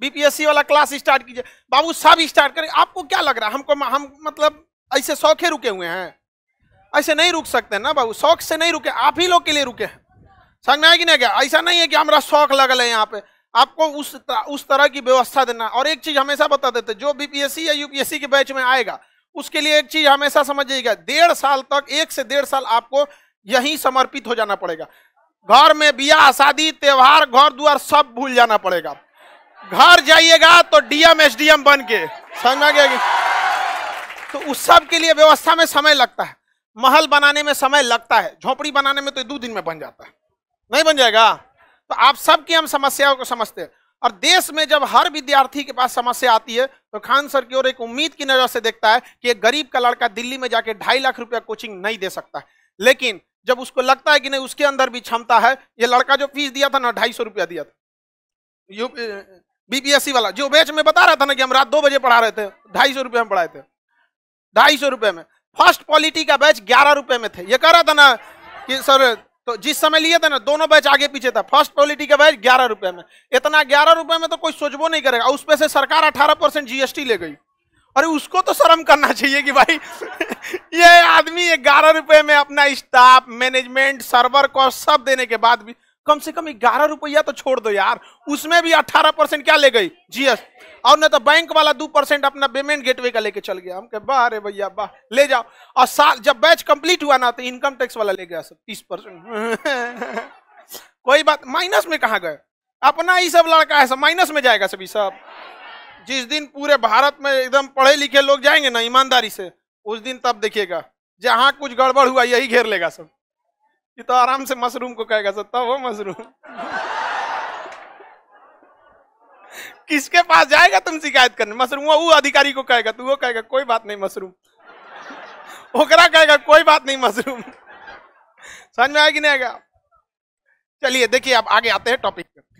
BPSC वाला class start कीजिए बाबू सब स्टार्ट करें आपको क्या लग रहा है हमको हम मतलब ऐसे शौके रुके हुए हैं ऐसे नहीं रुक सकते ना बाबू शौक से नहीं रुके आप ही लोग के लिए रुके हैं समझना है कि नहीं क्या ऐसा नहीं है कि हमारा शौक लगल है यहाँ पे आपको उस उस तरह की व्यवस्था देना और एक चीज हमेशा बता देते जो बीपीएससी या यूपीएससी के बैच में आएगा उसके लिए एक चीज हमेशा समझिएगा डेढ़ साल तक एक से डेढ़ साल आपको यहीं समर्पित हो जाना पड़ेगा घर में ब्याह शादी त्योहार घर द्वार सब भूल जाना पड़ेगा घर जाइएगा तो डीएम एस डी एम बन के समझ में गया तो उस सब के लिए व्यवस्था में समय लगता है महल बनाने में समय लगता है झोपड़ी बनाने में तो दो दिन में बन जाता है नहीं बन जाएगा तो आप सबकी हम समस्याओं को समझते हैं और देश में जब हर विद्यार्थी के पास समस्या आती है तो खान सर की ओर एक उम्मीद की नज़र से देखता है कि एक गरीब का लड़का दिल्ली में जाके ढाई लाख रुपया कोचिंग नहीं दे सकता है लेकिन जब उसको लगता है कि नहीं उसके अंदर भी क्षमता है ये लड़का जो फीस दिया था ना ढाई सौ रुपया दिया था बीपीएससी वाला जो बैच में बता रहा था ना कि हम रात दो बजे पढ़ा रहे थे ढाई सौ रुपये में पढ़ाए थे ढाई सौ रुपए में फर्स्ट पॉलिटी का बैच ग्यारह रुपए में थे ये कह रहा था ना कि सर तो जिस समय लिए थे ना दोनों बैच आगे पीछे था फर्स्ट पॉलिटी का बैच ग्यारह रुपए में इतना ग्यारह रुपए में तो कोई सोचबो नहीं करेगा उस पर से सरकार अठारह परसेंट जीएसटी ले गई अरे उसको तो शर्म करना चाहिए कि भाई ये आदमी ग्यारह रुपए में अपना स्टाफ मैनेजमेंट सर्वर कॉस्ट सब देने के बाद भी कम से कम ग्यारह रुपया तो छोड़ दो यार उसमें भी अट्ठारह परसेंट क्या ले गई जीएस और न तो बैंक वाला दो परसेंट अपना पेमेंट गेटवे का लेके चल गया हम कहे वाह अरे भैया वाह ले जाओ और साल जब बैच कंप्लीट हुआ ना तो इनकम टैक्स वाला ले गया सब तीस परसेंट कोई बात माइनस में कहा गए अपना ही सब लड़का है सब माइनस में जाएगा सभी सब जिस दिन पूरे भारत में एकदम पढ़े लिखे लोग जाएंगे ना ईमानदारी से उस दिन तब देखिएगा जहां कुछ गड़बड़ हुआ यही घेर लेगा सब ये तो आराम से मशरूम को कहेगा सत्ता वो मशरूम किसके पास जाएगा तुम शिकायत करने मशरूम वो अधिकारी को कहेगा तू वो कहेगा कोई बात नहीं मशरूम ओकरा कहेगा कोई बात नहीं मशरूम समझ में आएगी नहीं आएगा चलिए देखिए अब आगे आते हैं टॉपिक